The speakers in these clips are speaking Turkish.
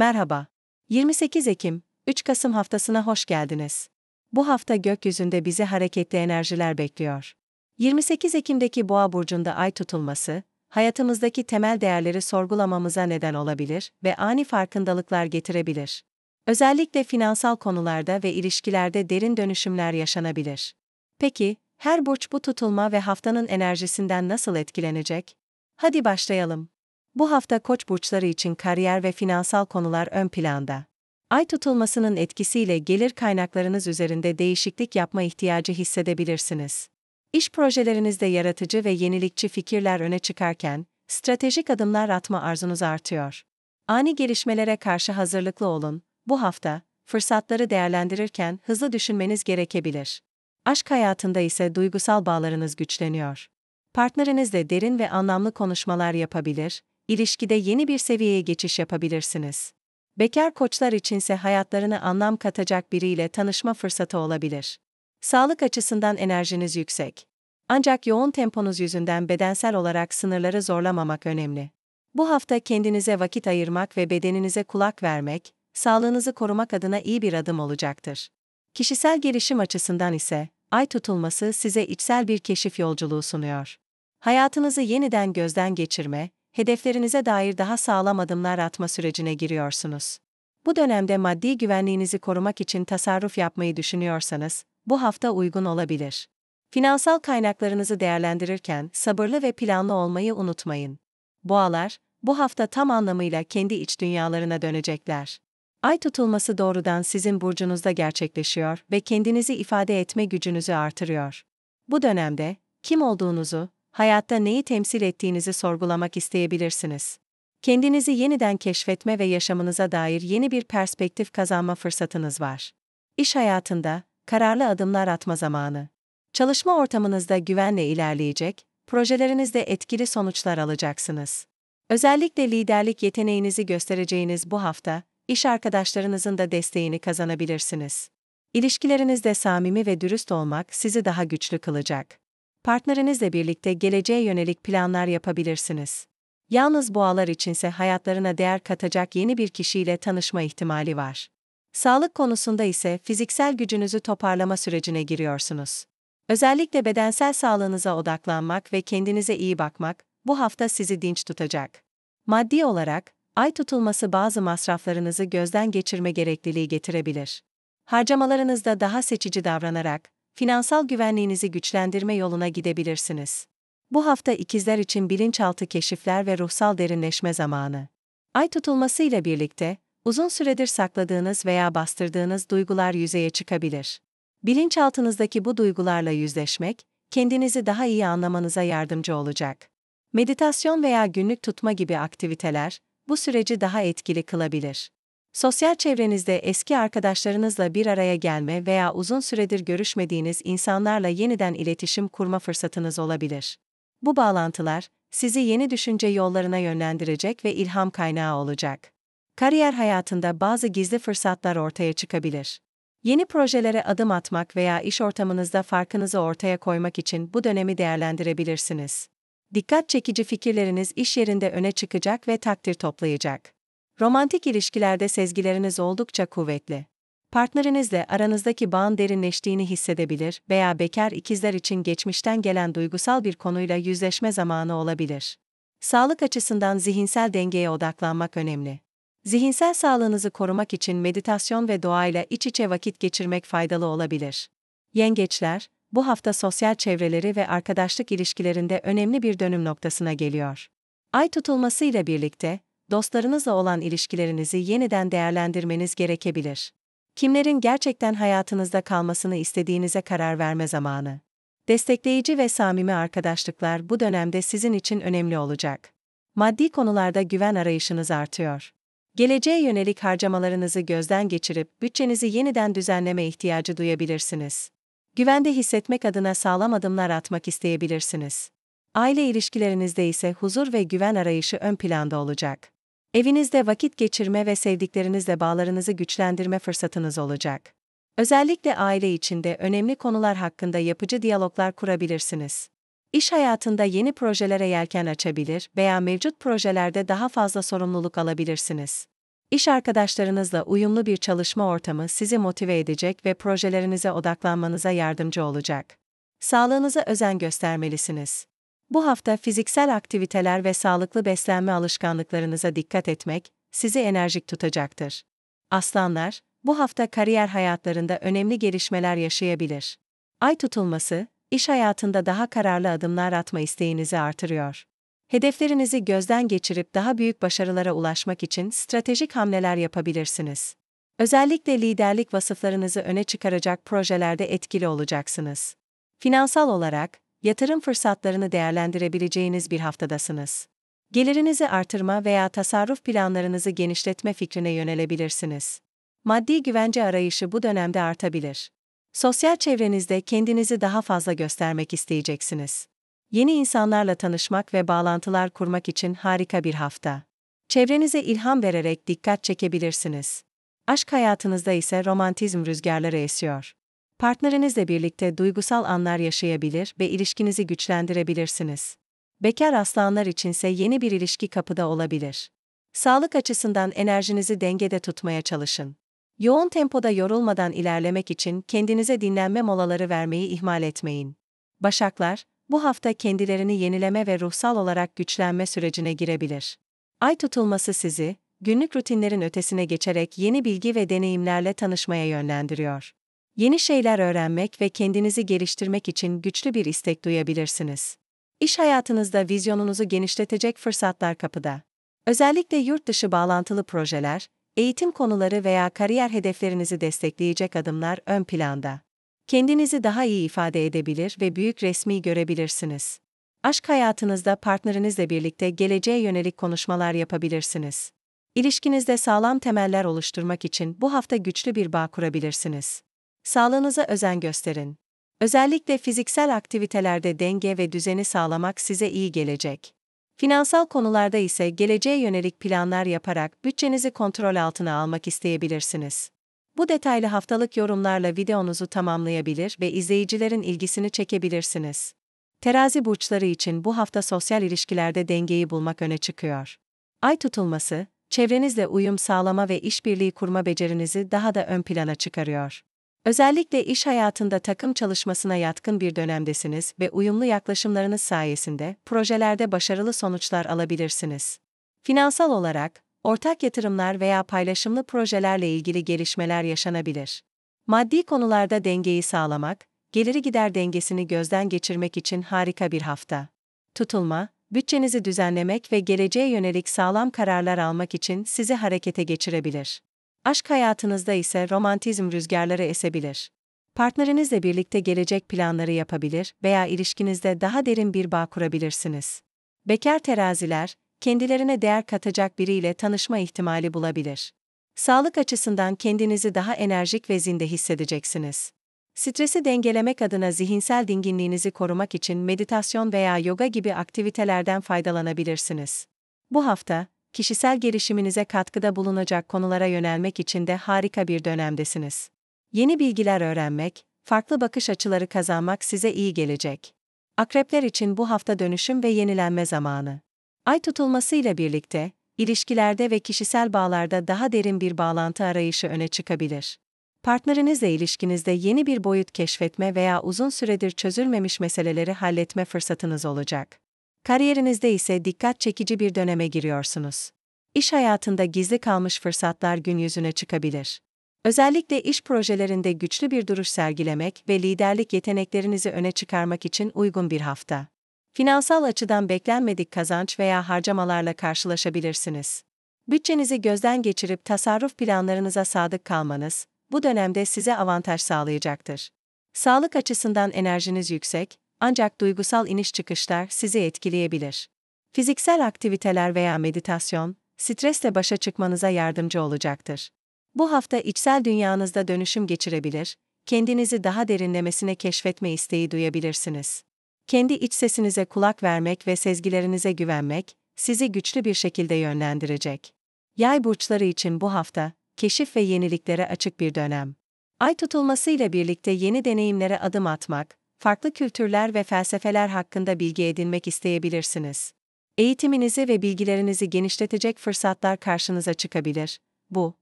Merhaba. 28 Ekim, 3 Kasım haftasına hoş geldiniz. Bu hafta gökyüzünde bizi hareketli enerjiler bekliyor. 28 Ekim'deki Boğa burcunda ay tutulması, hayatımızdaki temel değerleri sorgulamamıza neden olabilir ve ani farkındalıklar getirebilir. Özellikle finansal konularda ve ilişkilerde derin dönüşümler yaşanabilir. Peki, her burç bu tutulma ve haftanın enerjisinden nasıl etkilenecek? Hadi başlayalım. Bu hafta koç burçları için kariyer ve finansal konular ön planda. Ay tutulmasının etkisiyle gelir kaynaklarınız üzerinde değişiklik yapma ihtiyacı hissedebilirsiniz. İş projelerinizde yaratıcı ve yenilikçi fikirler öne çıkarken, stratejik adımlar atma arzunuz artıyor. Ani gelişmelere karşı hazırlıklı olun, bu hafta, fırsatları değerlendirirken hızlı düşünmeniz gerekebilir. Aşk hayatında ise duygusal bağlarınız güçleniyor. Partnerinizle derin ve anlamlı konuşmalar yapabilir, ilişkide yeni bir seviyeye geçiş yapabilirsiniz. Bekar koçlar içinse hayatlarına anlam katacak biriyle tanışma fırsatı olabilir. Sağlık açısından enerjiniz yüksek. Ancak yoğun temponuz yüzünden bedensel olarak sınırları zorlamamak önemli. Bu hafta kendinize vakit ayırmak ve bedeninize kulak vermek, sağlığınızı korumak adına iyi bir adım olacaktır. Kişisel gelişim açısından ise ay tutulması size içsel bir keşif yolculuğu sunuyor. Hayatınızı yeniden gözden geçirme, hedeflerinize dair daha sağlam adımlar atma sürecine giriyorsunuz. Bu dönemde maddi güvenliğinizi korumak için tasarruf yapmayı düşünüyorsanız, bu hafta uygun olabilir. Finansal kaynaklarınızı değerlendirirken sabırlı ve planlı olmayı unutmayın. Boğalar, bu hafta tam anlamıyla kendi iç dünyalarına dönecekler. Ay tutulması doğrudan sizin burcunuzda gerçekleşiyor ve kendinizi ifade etme gücünüzü artırıyor. Bu dönemde kim olduğunuzu, hayatta neyi temsil ettiğinizi sorgulamak isteyebilirsiniz. Kendinizi yeniden keşfetme ve yaşamınıza dair yeni bir perspektif kazanma fırsatınız var. İş hayatında kararlı adımlar atma zamanı. Çalışma ortamınızda güvenle ilerleyecek, projelerinizde etkili sonuçlar alacaksınız. Özellikle liderlik yeteneğinizi göstereceğiniz bu hafta, iş arkadaşlarınızın da desteğini kazanabilirsiniz. İlişkilerinizde samimi ve dürüst olmak sizi daha güçlü kılacak. Partnerinizle birlikte geleceğe yönelik planlar yapabilirsiniz. Yalnız boğalar içinse hayatlarına değer katacak yeni bir kişiyle tanışma ihtimali var. Sağlık konusunda ise fiziksel gücünüzü toparlama sürecine giriyorsunuz. Özellikle bedensel sağlığınıza odaklanmak ve kendinize iyi bakmak bu hafta sizi dinç tutacak. Maddi olarak ay tutulması bazı masraflarınızı gözden geçirme gerekliliği getirebilir. Harcamalarınızda daha seçici davranarak finansal güvenliğinizi güçlendirme yoluna gidebilirsiniz. Bu hafta ikizler için bilinçaltı keşifler ve ruhsal derinleşme zamanı. Ay tutulmasıyla birlikte, uzun süredir sakladığınız veya bastırdığınız duygular yüzeye çıkabilir. Bilinçaltınızdaki bu duygularla yüzleşmek, kendinizi daha iyi anlamanıza yardımcı olacak. Meditasyon veya günlük tutma gibi aktiviteler, bu süreci daha etkili kılabilir. Sosyal çevrenizde eski arkadaşlarınızla bir araya gelme veya uzun süredir görüşmediğiniz insanlarla yeniden iletişim kurma fırsatınız olabilir. Bu bağlantılar sizi yeni düşünce yollarına yönlendirecek ve ilham kaynağı olacak. Kariyer hayatında bazı gizli fırsatlar ortaya çıkabilir. Yeni projelere adım atmak veya iş ortamınızda farkınızı ortaya koymak için bu dönemi değerlendirebilirsiniz. Dikkat çekici fikirleriniz iş yerinde öne çıkacak ve takdir toplayacak. Romantik ilişkilerde sezgileriniz oldukça kuvvetli. Partnerinizle aranızdaki bağın derinleştiğini hissedebilir veya bekar ikizler için geçmişten gelen duygusal bir konuyla yüzleşme zamanı olabilir. Sağlık açısından zihinsel dengeye odaklanmak önemli. Zihinsel sağlığınızı korumak için meditasyon ve doğayla iç içe vakit geçirmek faydalı olabilir. Yengeçler, bu hafta sosyal çevreleri ve arkadaşlık ilişkilerinde önemli bir dönüm noktasına geliyor. Ay tutulmasıyla birlikte, dostlarınızla olan ilişkilerinizi yeniden değerlendirmeniz gerekebilir. Kimlerin gerçekten hayatınızda kalmasını istediğinize karar verme zamanı. Destekleyici ve samimi arkadaşlıklar bu dönemde sizin için önemli olacak. Maddi konularda güven arayışınız artıyor. Geleceğe yönelik harcamalarınızı gözden geçirip bütçenizi yeniden düzenleme ihtiyacı duyabilirsiniz. Güvende hissetmek adına sağlam adımlar atmak isteyebilirsiniz. Aile ilişkilerinizde ise huzur ve güven arayışı ön planda olacak. Evinizde vakit geçirme ve sevdiklerinizle bağlarınızı güçlendirme fırsatınız olacak. Özellikle aile içinde önemli konular hakkında yapıcı diyaloglar kurabilirsiniz. İş hayatında yeni projelere yelken açabilir veya mevcut projelerde daha fazla sorumluluk alabilirsiniz. İş arkadaşlarınızla uyumlu bir çalışma ortamı sizi motive edecek ve projelerinize odaklanmanıza yardımcı olacak. Sağlığınıza özen göstermelisiniz. Bu hafta fiziksel aktiviteler ve sağlıklı beslenme alışkanlıklarınıza dikkat etmek sizi enerjik tutacaktır. Aslanlar, bu hafta kariyer hayatlarında önemli gelişmeler yaşayabilir. Ay tutulması, iş hayatında daha kararlı adımlar atma isteğinizi artırıyor. Hedeflerinizi gözden geçirip daha büyük başarılara ulaşmak için stratejik hamleler yapabilirsiniz. Özellikle liderlik vasıflarınızı öne çıkaracak projelerde etkili olacaksınız. Finansal olarak, yatırım fırsatlarını değerlendirebileceğiniz bir haftadasınız. Gelirinizi artırma veya tasarruf planlarınızı genişletme fikrine yönelebilirsiniz. Maddi güvence arayışı bu dönemde artabilir. Sosyal çevrenizde kendinizi daha fazla göstermek isteyeceksiniz. Yeni insanlarla tanışmak ve bağlantılar kurmak için harika bir hafta. Çevrenize ilham vererek dikkat çekebilirsiniz. Aşk hayatınızda ise romantizm rüzgarları esiyor. Partnerinizle birlikte duygusal anlar yaşayabilir ve ilişkinizi güçlendirebilirsiniz. Bekar aslanlar içinse yeni bir ilişki kapıda olabilir. Sağlık açısından enerjinizi dengede tutmaya çalışın. Yoğun tempoda yorulmadan ilerlemek için kendinize dinlenme molaları vermeyi ihmal etmeyin. Başaklar, bu hafta kendilerini yenileme ve ruhsal olarak güçlenme sürecine girebilir. Ay tutulması sizi, günlük rutinlerin ötesine geçerek yeni bilgi ve deneyimlerle tanışmaya yönlendiriyor yeni şeyler öğrenmek ve kendinizi geliştirmek için güçlü bir istek duyabilirsiniz. İş hayatınızda vizyonunuzu genişletecek fırsatlar kapıda. Özellikle yurt dışı bağlantılı projeler, eğitim konuları veya kariyer hedeflerinizi destekleyecek adımlar ön planda. Kendinizi daha iyi ifade edebilir ve büyük resmi görebilirsiniz. Aşk hayatınızda partnerinizle birlikte geleceğe yönelik konuşmalar yapabilirsiniz. İlişkinizde sağlam temeller oluşturmak için bu hafta güçlü bir bağ kurabilirsiniz. Sağlığınıza özen gösterin. Özellikle fiziksel aktivitelerde denge ve düzeni sağlamak size iyi gelecek. Finansal konularda ise geleceğe yönelik planlar yaparak bütçenizi kontrol altına almak isteyebilirsiniz. Bu detaylı haftalık yorumlarla videonuzu tamamlayabilir ve izleyicilerin ilgisini çekebilirsiniz. Terazi burçları için bu hafta sosyal ilişkilerde dengeyi bulmak öne çıkıyor. Ay tutulması, çevrenizle uyum sağlama ve işbirliği kurma becerinizi daha da ön plana çıkarıyor. Özellikle iş hayatında takım çalışmasına yatkın bir dönemdesiniz ve uyumlu yaklaşımlarınız sayesinde projelerde başarılı sonuçlar alabilirsiniz. Finansal olarak, ortak yatırımlar veya paylaşımlı projelerle ilgili gelişmeler yaşanabilir. Maddi konularda dengeyi sağlamak, geliri gider dengesini gözden geçirmek için harika bir hafta. Tutulma, bütçenizi düzenlemek ve geleceğe yönelik sağlam kararlar almak için sizi harekete geçirebilir. Aşk hayatınızda ise romantizm rüzgarları esebilir. Partnerinizle birlikte gelecek planları yapabilir veya ilişkinizde daha derin bir bağ kurabilirsiniz. Bekar teraziler, kendilerine değer katacak biriyle tanışma ihtimali bulabilir. Sağlık açısından kendinizi daha enerjik ve zinde hissedeceksiniz. Stresi dengelemek adına zihinsel dinginliğinizi korumak için meditasyon veya yoga gibi aktivitelerden faydalanabilirsiniz. Bu hafta, kişisel gelişiminize katkıda bulunacak konulara yönelmek için de harika bir dönemdesiniz. Yeni bilgiler öğrenmek, farklı bakış açıları kazanmak size iyi gelecek. Akrepler için bu hafta dönüşüm ve yenilenme zamanı. Ay tutulmasıyla birlikte, ilişkilerde ve kişisel bağlarda daha derin bir bağlantı arayışı öne çıkabilir. Partnerinizle ilişkinizde yeni bir boyut keşfetme veya uzun süredir çözülmemiş meseleleri halletme fırsatınız olacak. Kariyerinizde ise dikkat çekici bir döneme giriyorsunuz. İş hayatında gizli kalmış fırsatlar gün yüzüne çıkabilir. Özellikle iş projelerinde güçlü bir duruş sergilemek ve liderlik yeteneklerinizi öne çıkarmak için uygun bir hafta. Finansal açıdan beklenmedik kazanç veya harcamalarla karşılaşabilirsiniz. Bütçenizi gözden geçirip tasarruf planlarınıza sadık kalmanız bu dönemde size avantaj sağlayacaktır. Sağlık açısından enerjiniz yüksek, ancak duygusal iniş çıkışlar sizi etkileyebilir. Fiziksel aktiviteler veya meditasyon, stresle başa çıkmanıza yardımcı olacaktır. Bu hafta içsel dünyanızda dönüşüm geçirebilir, kendinizi daha derinlemesine keşfetme isteği duyabilirsiniz. Kendi iç sesinize kulak vermek ve sezgilerinize güvenmek, sizi güçlü bir şekilde yönlendirecek. Yay burçları için bu hafta, keşif ve yeniliklere açık bir dönem. Ay tutulmasıyla birlikte yeni deneyimlere adım atmak, farklı kültürler ve felsefeler hakkında bilgi edinmek isteyebilirsiniz. Eğitiminizi ve bilgilerinizi genişletecek fırsatlar karşınıza çıkabilir. Bu,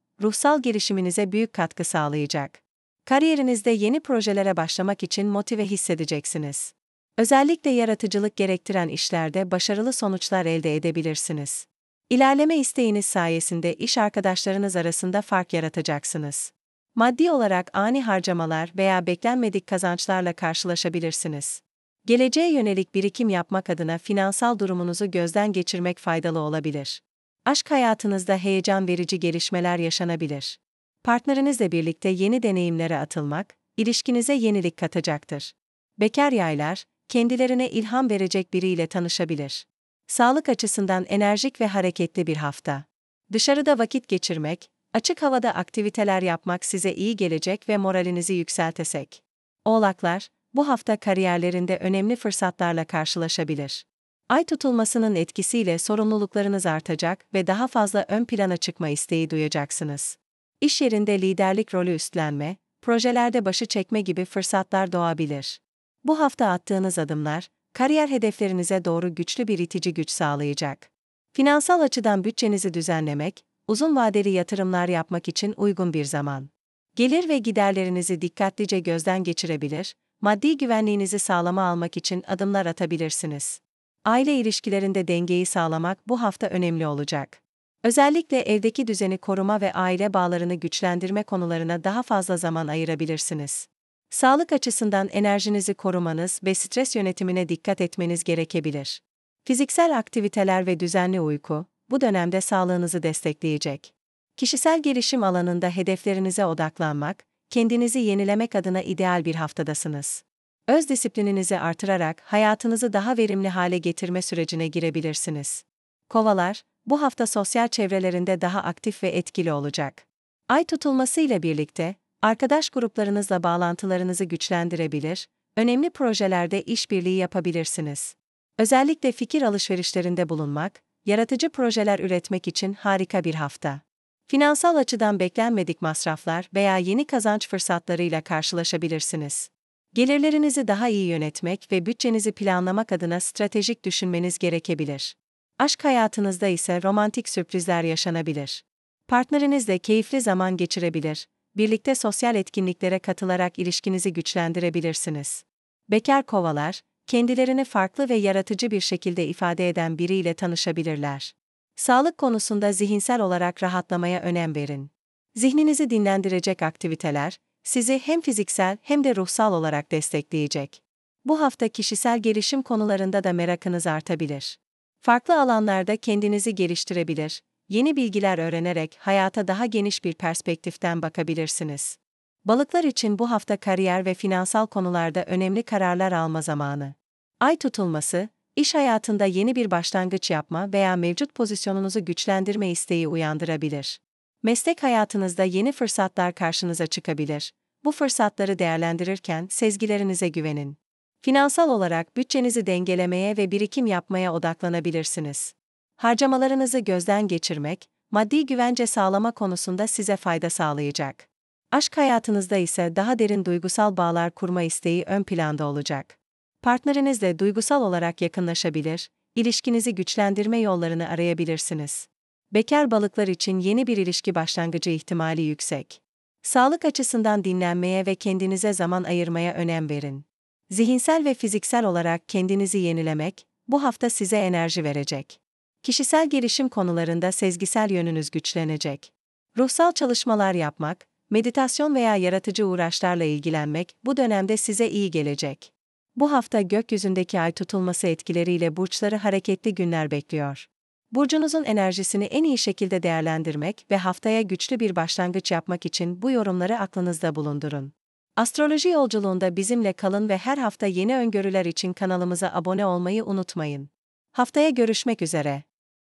ruhsal gelişiminize büyük katkı sağlayacak. Kariyerinizde yeni projelere başlamak için motive hissedeceksiniz. Özellikle yaratıcılık gerektiren işlerde başarılı sonuçlar elde edebilirsiniz. İlerleme isteğiniz sayesinde iş arkadaşlarınız arasında fark yaratacaksınız maddi olarak ani harcamalar veya beklenmedik kazançlarla karşılaşabilirsiniz. Geleceğe yönelik birikim yapmak adına finansal durumunuzu gözden geçirmek faydalı olabilir. Aşk hayatınızda heyecan verici gelişmeler yaşanabilir. Partnerinizle birlikte yeni deneyimlere atılmak, ilişkinize yenilik katacaktır. Bekar yaylar, kendilerine ilham verecek biriyle tanışabilir. Sağlık açısından enerjik ve hareketli bir hafta. Dışarıda vakit geçirmek, Açık havada aktiviteler yapmak size iyi gelecek ve moralinizi yükseltesek. Oğlaklar, bu hafta kariyerlerinde önemli fırsatlarla karşılaşabilir. Ay tutulmasının etkisiyle sorumluluklarınız artacak ve daha fazla ön plana çıkma isteği duyacaksınız. İş yerinde liderlik rolü üstlenme, projelerde başı çekme gibi fırsatlar doğabilir. Bu hafta attığınız adımlar, kariyer hedeflerinize doğru güçlü bir itici güç sağlayacak. Finansal açıdan bütçenizi düzenlemek, uzun vadeli yatırımlar yapmak için uygun bir zaman. Gelir ve giderlerinizi dikkatlice gözden geçirebilir, maddi güvenliğinizi sağlama almak için adımlar atabilirsiniz. Aile ilişkilerinde dengeyi sağlamak bu hafta önemli olacak. Özellikle evdeki düzeni koruma ve aile bağlarını güçlendirme konularına daha fazla zaman ayırabilirsiniz. Sağlık açısından enerjinizi korumanız ve stres yönetimine dikkat etmeniz gerekebilir. Fiziksel aktiviteler ve düzenli uyku, bu dönemde sağlığınızı destekleyecek. Kişisel gelişim alanında hedeflerinize odaklanmak, kendinizi yenilemek adına ideal bir haftadasınız. Öz disiplininizi artırarak hayatınızı daha verimli hale getirme sürecine girebilirsiniz. Kovalar, bu hafta sosyal çevrelerinde daha aktif ve etkili olacak. Ay tutulmasıyla birlikte, arkadaş gruplarınızla bağlantılarınızı güçlendirebilir, önemli projelerde işbirliği yapabilirsiniz. Özellikle fikir alışverişlerinde bulunmak, yaratıcı projeler üretmek için harika bir hafta. Finansal açıdan beklenmedik masraflar veya yeni kazanç fırsatlarıyla karşılaşabilirsiniz. Gelirlerinizi daha iyi yönetmek ve bütçenizi planlamak adına stratejik düşünmeniz gerekebilir. Aşk hayatınızda ise romantik sürprizler yaşanabilir. Partnerinizle keyifli zaman geçirebilir, birlikte sosyal etkinliklere katılarak ilişkinizi güçlendirebilirsiniz. Bekar kovalar, kendilerini farklı ve yaratıcı bir şekilde ifade eden biriyle tanışabilirler. Sağlık konusunda zihinsel olarak rahatlamaya önem verin. Zihninizi dinlendirecek aktiviteler sizi hem fiziksel hem de ruhsal olarak destekleyecek. Bu hafta kişisel gelişim konularında da merakınız artabilir. Farklı alanlarda kendinizi geliştirebilir, yeni bilgiler öğrenerek hayata daha geniş bir perspektiften bakabilirsiniz. Balıklar için bu hafta kariyer ve finansal konularda önemli kararlar alma zamanı. Ay tutulması, iş hayatında yeni bir başlangıç yapma veya mevcut pozisyonunuzu güçlendirme isteği uyandırabilir. Meslek hayatınızda yeni fırsatlar karşınıza çıkabilir. Bu fırsatları değerlendirirken sezgilerinize güvenin. Finansal olarak bütçenizi dengelemeye ve birikim yapmaya odaklanabilirsiniz. Harcamalarınızı gözden geçirmek, maddi güvence sağlama konusunda size fayda sağlayacak. Aşk hayatınızda ise daha derin duygusal bağlar kurma isteği ön planda olacak. Partnerinizle duygusal olarak yakınlaşabilir, ilişkinizi güçlendirme yollarını arayabilirsiniz. Bekar balıklar için yeni bir ilişki başlangıcı ihtimali yüksek. Sağlık açısından dinlenmeye ve kendinize zaman ayırmaya önem verin. Zihinsel ve fiziksel olarak kendinizi yenilemek, bu hafta size enerji verecek. Kişisel gelişim konularında sezgisel yönünüz güçlenecek. Ruhsal çalışmalar yapmak, meditasyon veya yaratıcı uğraşlarla ilgilenmek bu dönemde size iyi gelecek. Bu hafta gökyüzündeki ay tutulması etkileriyle burçları hareketli günler bekliyor. Burcunuzun enerjisini en iyi şekilde değerlendirmek ve haftaya güçlü bir başlangıç yapmak için bu yorumları aklınızda bulundurun. Astroloji yolculuğunda bizimle kalın ve her hafta yeni öngörüler için kanalımıza abone olmayı unutmayın. Haftaya görüşmek üzere.